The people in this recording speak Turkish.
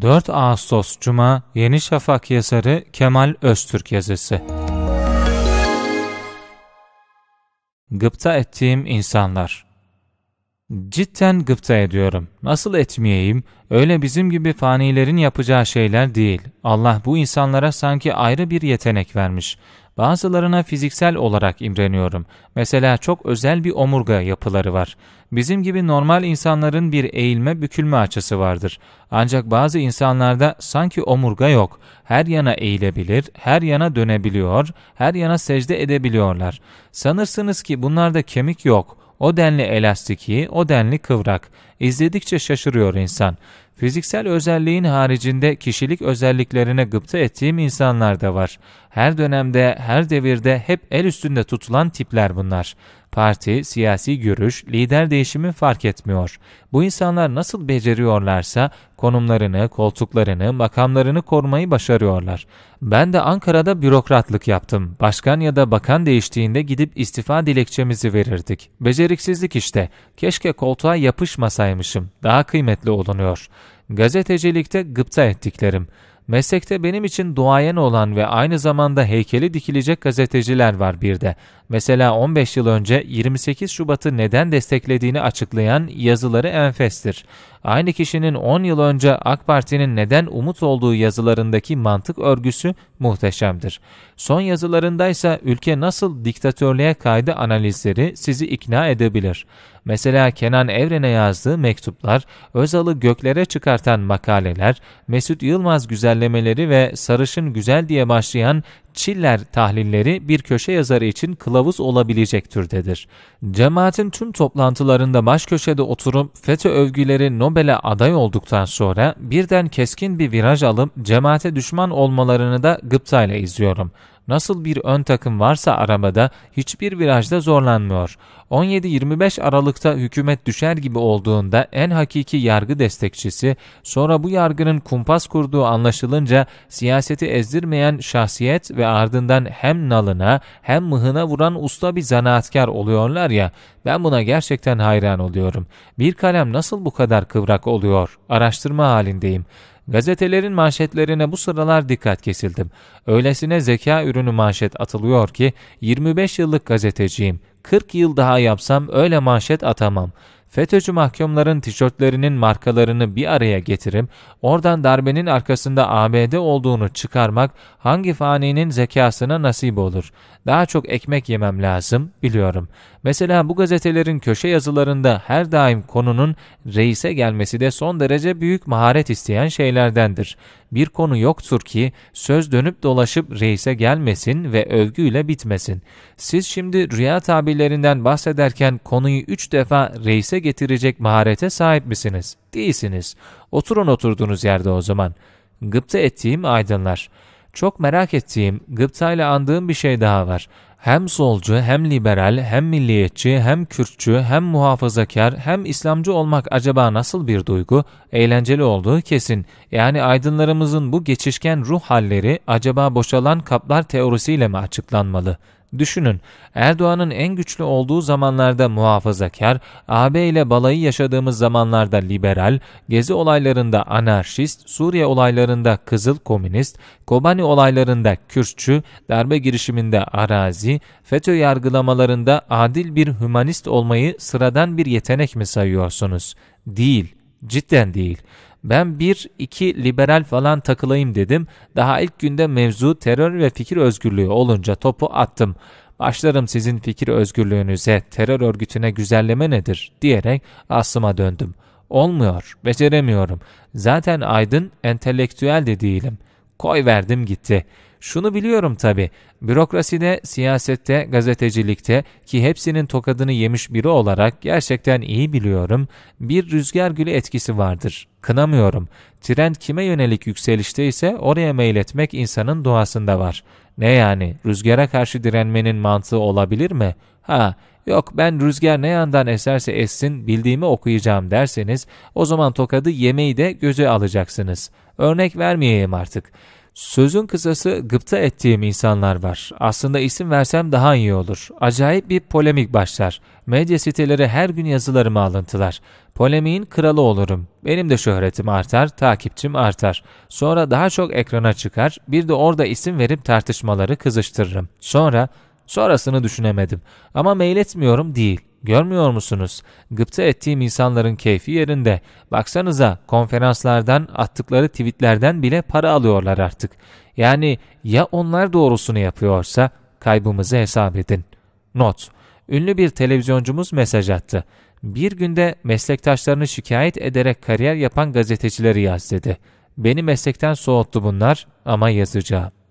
4 Ağustos Cuma Yeni Şafak yazarı Kemal Öztürk yazısı. Gıpta ettiğim insanlar Cidden gıpta ediyorum. Nasıl etmeyeyim? Öyle bizim gibi fanilerin yapacağı şeyler değil. Allah bu insanlara sanki ayrı bir yetenek vermiş. Bazılarına fiziksel olarak imreniyorum. Mesela çok özel bir omurga yapıları var. Bizim gibi normal insanların bir eğilme bükülme açısı vardır. Ancak bazı insanlarda sanki omurga yok. Her yana eğilebilir, her yana dönebiliyor, her yana secde edebiliyorlar. Sanırsınız ki bunlarda kemik yok.'' O denli elastiki, o denli kıvrak. İzledikçe şaşırıyor insan. Fiziksel özelliğin haricinde kişilik özelliklerine gıpta ettiğim insanlar da var. Her dönemde, her devirde hep el üstünde tutulan tipler bunlar. Parti, siyasi görüş, lider değişimi fark etmiyor. Bu insanlar nasıl beceriyorlarsa konumlarını, koltuklarını, makamlarını korumayı başarıyorlar. Ben de Ankara'da bürokratlık yaptım. Başkan ya da bakan değiştiğinde gidip istifa dilekçemizi verirdik. Beceriksizlik işte. Keşke koltuğa yapışmasaymışım. Daha kıymetli olunuyor. Gazetecilikte gıpta ettiklerim.'' Meslekte benim için duayen olan ve aynı zamanda heykeli dikilecek gazeteciler var bir de. Mesela 15 yıl önce 28 Şubat'ı neden desteklediğini açıklayan yazıları enfestir. Aynı kişinin 10 yıl önce AK Parti'nin neden umut olduğu yazılarındaki mantık örgüsü muhteşemdir. Son yazılarındaysa ülke nasıl diktatörlüğe kaydı analizleri sizi ikna edebilir. Mesela Kenan Evren'e yazdığı mektuplar, Özal'ı göklere çıkartan makaleler, Mesut Yılmaz güzellemeleri ve Sarışın Güzel diye başlayan Çiller tahlilleri bir köşe yazarı için kılavuz olabilecek türdedir. Cemaatin tüm toplantılarında baş köşede oturup FETÖ övgüleri Nobel'e aday olduktan sonra birden keskin bir viraj alıp cemaate düşman olmalarını da gıptayla izliyorum. Nasıl bir ön takım varsa arabada hiçbir virajda zorlanmıyor. 17-25 Aralık'ta hükümet düşer gibi olduğunda en hakiki yargı destekçisi, sonra bu yargının kumpas kurduğu anlaşılınca siyaseti ezdirmeyen şahsiyet ve ardından hem nalına hem mıhına vuran usta bir zanaatkar oluyorlar ya, ben buna gerçekten hayran oluyorum. Bir kalem nasıl bu kadar kıvrak oluyor? Araştırma halindeyim. Gazetelerin manşetlerine bu sıralar dikkat kesildim. Öylesine zeka ürünü manşet atılıyor ki 25 yıllık gazeteciyim. 40 yıl daha yapsam öyle manşet atamam. FETÖ'cü mahkumların tişörtlerinin markalarını bir araya getirip oradan darbenin arkasında ABD olduğunu çıkarmak hangi faninin zekasına nasip olur? Daha çok ekmek yemem lazım biliyorum. Mesela bu gazetelerin köşe yazılarında her daim konunun reise gelmesi de son derece büyük maharet isteyen şeylerdendir. Bir konu yoktur ki söz dönüp dolaşıp reise gelmesin ve övgüyle bitmesin. Siz şimdi rüya tabirlerinden bahsederken konuyu üç defa reise getirecek maharete sahip misiniz? Değilsiniz. Oturun oturduğunuz yerde o zaman. Gıpta ettiğim aydınlar. Çok merak ettiğim, gıptayla andığım bir şey daha var. Hem solcu, hem liberal, hem milliyetçi, hem Kürtçü, hem muhafazakar, hem İslamcı olmak acaba nasıl bir duygu? Eğlenceli olduğu kesin. Yani aydınlarımızın bu geçişken ruh halleri acaba boşalan kaplar teorisiyle mi açıklanmalı?'' Düşünün, Erdoğan'ın en güçlü olduğu zamanlarda muhafazakar, AB ile balayı yaşadığımız zamanlarda liberal, Gezi olaylarında anarşist, Suriye olaylarında kızıl komünist, Kobani olaylarında Kürtçü, darbe girişiminde arazi, FETÖ yargılamalarında adil bir hümanist olmayı sıradan bir yetenek mi sayıyorsunuz? Değil, cidden değil. Ben bir iki liberal falan takılayım dedim. Daha ilk günde mevzu terör ve fikir özgürlüğü olunca topu attım. Başlarım sizin fikir özgürlüğünüze, terör örgütüne güzelleme nedir diyerek asıma döndüm. Olmuyor, beceremiyorum. Zaten aydın, entelektüel de değilim. Koy verdim gitti.'' Şunu biliyorum tabi, bürokraside, siyasette, gazetecilikte ki hepsinin tokadını yemiş biri olarak gerçekten iyi biliyorum, bir rüzgar gülü etkisi vardır. Kınamıyorum. Trend kime yönelik yükselişte ise oraya meyletmek insanın doğasında var. Ne yani, rüzgara karşı direnmenin mantığı olabilir mi? Ha, yok ben rüzgar ne yandan eserse essin bildiğimi okuyacağım derseniz o zaman tokadı yemeyi de göze alacaksınız. Örnek vermeyeyim artık.'' Sözün kısası gıpta ettiğim insanlar var. Aslında isim versem daha iyi olur. Acayip bir polemik başlar. Medya siteleri her gün yazılarımı alıntılar. Polemiğin kralı olurum. Benim de şöhretim artar, takipçim artar. Sonra daha çok ekrana çıkar, bir de orada isim verip tartışmaları kızıştırırım. Sonra, sonrasını düşünemedim. Ama mail etmiyorum değil. Görmüyor musunuz? Gıpta ettiğim insanların keyfi yerinde. Baksanıza konferanslardan, attıkları tweetlerden bile para alıyorlar artık. Yani ya onlar doğrusunu yapıyorsa kaybımızı hesap edin. Not. Ünlü bir televizyoncumuz mesaj attı. Bir günde meslektaşlarını şikayet ederek kariyer yapan gazetecileri yaz dedi. Beni meslekten soğuttu bunlar ama yazacağım.